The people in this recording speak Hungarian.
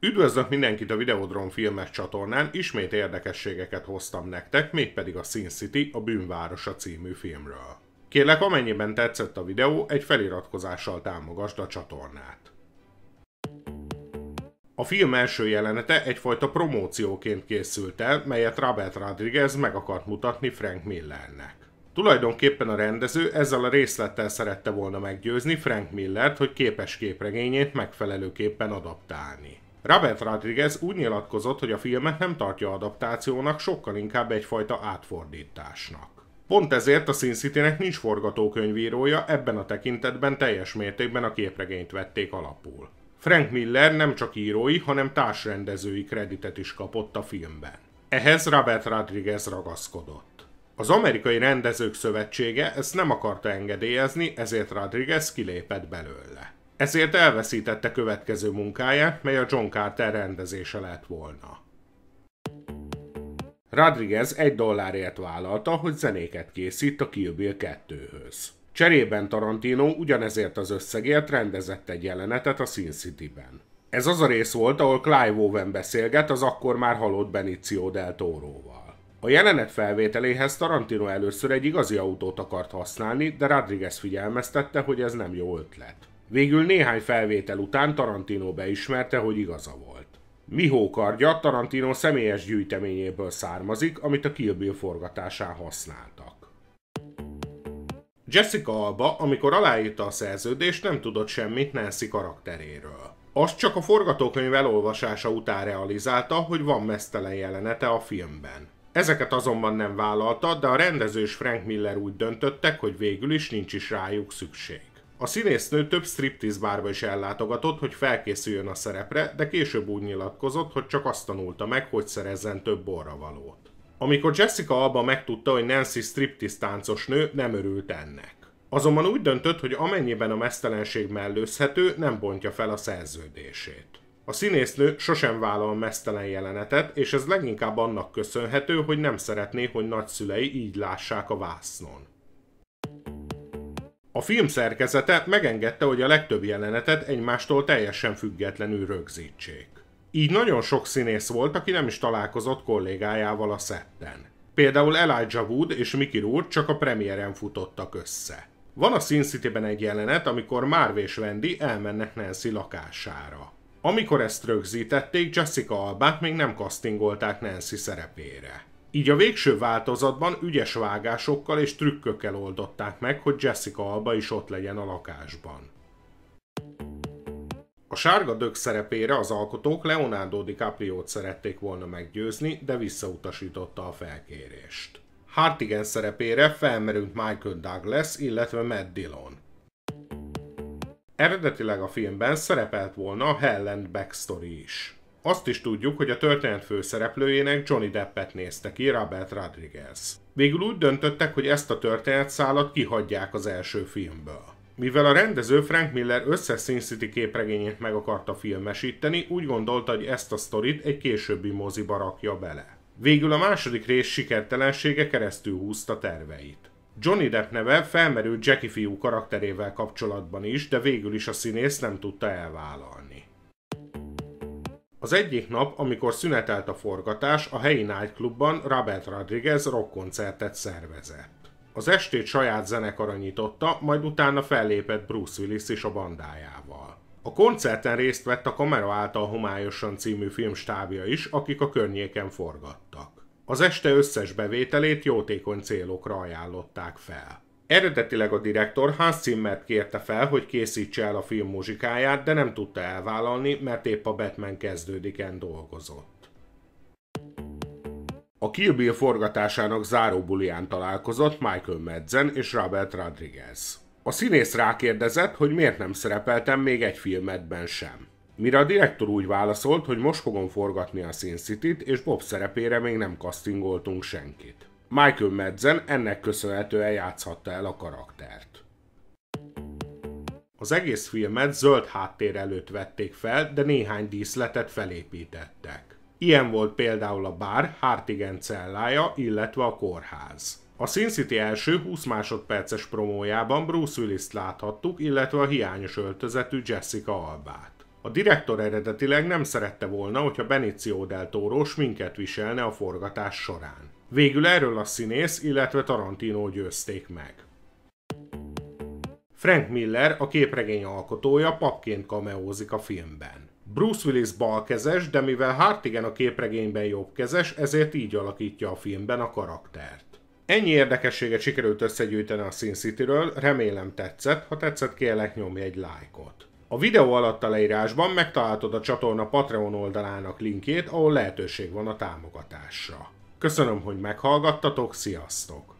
Üdvözlök mindenkit a Videodrom filmes csatornán, ismét érdekességeket hoztam nektek, mégpedig a Sin City, a bűnvárosa című filmről. Kérlek, amennyiben tetszett a videó, egy feliratkozással támogasd a csatornát. A film első jelenete egyfajta promócióként készült el, melyet Robert Rodriguez meg akart mutatni Frank Millernek. Tulajdonképpen a rendező ezzel a részlettel szerette volna meggyőzni Frank Millert, hogy képes képregényét megfelelőképpen adaptálni. Robert Rodriguez úgy nyilatkozott, hogy a filmet nem tartja adaptációnak, sokkal inkább egyfajta átfordításnak. Pont ezért a Sin City-nek nincs forgatókönyvírója, ebben a tekintetben teljes mértékben a képregényt vették alapul. Frank Miller nem csak írói, hanem társrendezői kreditet is kapott a filmben. Ehhez Robert Rodriguez ragaszkodott. Az Amerikai Rendezők Szövetsége ezt nem akarta engedélyezni, ezért Rodriguez kilépett belőle. Ezért elveszítette következő munkáját, mely a John Carter rendezése lett volna. Rodriguez egy dollárért vállalta, hogy zenéket készít a Kill Bill 2-höz. Cserében Tarantino ugyanezért az összegért rendezett egy jelenetet a Sin City-ben. Ez az a rész volt, ahol Clive Owen beszélget az akkor már halott Benicio del Toro-val. A jelenet felvételéhez Tarantino először egy igazi autót akart használni, de Rodriguez figyelmeztette, hogy ez nem jó ötlet. Végül néhány felvétel után Tarantino beismerte, hogy igaza volt. Mihó kardja Tarantino személyes gyűjteményéből származik, amit a Kill Bill forgatásán használtak. Jessica Alba, amikor aláírta a szerződést, nem tudott semmit Nancy karakteréről. Azt csak a forgatókönyv elolvasása után realizálta, hogy van mesztelen jelenete a filmben. Ezeket azonban nem vállalta, de a rendezős Frank Miller úgy döntöttek, hogy végül is nincs is rájuk szükség. A színésznő több striptease bárba is ellátogatott, hogy felkészüljön a szerepre, de később úgy nyilatkozott, hogy csak azt tanulta meg, hogy szerezzen több valót. Amikor Jessica Alba megtudta, hogy Nancy striptease táncos nő, nem örült ennek. Azonban úgy döntött, hogy amennyiben a mesztelenség mellőzhető, nem bontja fel a szerződését. A színésznő sosem vállal mesztelen jelenetet, és ez leginkább annak köszönhető, hogy nem szeretné, hogy nagyszülei így lássák a vásznon. A film szerkezete megengedte, hogy a legtöbb jelenetet egymástól teljesen függetlenül rögzítsék. Így nagyon sok színész volt, aki nem is találkozott kollégájával a szetten. Például Elijah Wood és Mickey Rourke csak a premiéren futottak össze. Van a Sin City-ben egy jelenet, amikor Marv és Wendy elmennek Nancy lakására. Amikor ezt rögzítették, Jessica Albát még nem castingolták Nancy szerepére. Így a végső változatban ügyes vágásokkal és trükkökkel oldották meg, hogy Jessica Alba is ott legyen a lakásban. A sárga dög szerepére az alkotók Leonardo DiCaprio-t szerették volna meggyőzni, de visszautasította a felkérést. Hartigan szerepére felmerült Michael Douglas, illetve Matt Dillon. Eredetileg a filmben szerepelt volna Helen backstory is. Azt is tudjuk, hogy a történet főszereplőjének Johnny Deppet nézte ki, Robert Rodriguez. Végül úgy döntöttek, hogy ezt a történetszálat kihagyják az első filmből. Mivel a rendező Frank Miller összes Sin City képregényét meg akarta filmesíteni, úgy gondolta, hogy ezt a sztorit egy későbbi moziba rakja bele. Végül a második rész sikertelensége keresztül húzta terveit. Johnny Depp neve felmerült Jackie fiú karakterével kapcsolatban is, de végül is a színész nem tudta elvállalni. Az egyik nap, amikor szünetelt a forgatás, a helyi nightclubban Robert Rodriguez rockkoncertet szervezett. Az estét saját zenekara nyitotta, majd utána fellépett Bruce Willis és a bandájával. A koncerten részt vett a kamera által homályosan című filmstábja is, akik a környéken forgattak. Az este összes bevételét jótékony célokra ajánlották fel. Eredetileg a direktor Hans Zimmert kérte fel, hogy készítse el a film muzsikáját, de nem tudta elvállalni, mert épp a Batman kezdődiken dolgozott. A Kill Bill forgatásának bulián találkozott Michael Madsen és Robert Rodriguez. A színész rákérdezett, hogy miért nem szerepeltem még egy filmetben sem. Mire a direktor úgy válaszolt, hogy most fogom forgatni a Sin City-t, és Bob szerepére még nem castingoltunk senkit. Michael Madsen ennek köszönhetően játszhatta el a karaktert. Az egész filmet zöld háttér előtt vették fel, de néhány díszletet felépítettek. Ilyen volt például a bár, Hartigen cellája, illetve a kórház. A Sin City első 20 másodperces promójában Bruce willis láthattuk, illetve a hiányos öltözetű Jessica Albát. A direktor eredetileg nem szerette volna, hogyha Benicio del Toro sminket viselne a forgatás során. Végül erről a színész, illetve Tarantino győzték meg. Frank Miller, a képregény alkotója, papként kameózik a filmben. Bruce Willis balkezes, de mivel Hartigan a képregényben jobbkezes, ezért így alakítja a filmben a karaktert. Ennyi érdekességet sikerült összegyűjteni a Sin City-ről, remélem tetszett, ha tetszett kérlek nyomj egy lájkot. A videó alatt a leírásban megtaláltod a csatorna Patreon oldalának linkjét, ahol lehetőség van a támogatásra. Köszönöm, hogy meghallgattatok, sziasztok!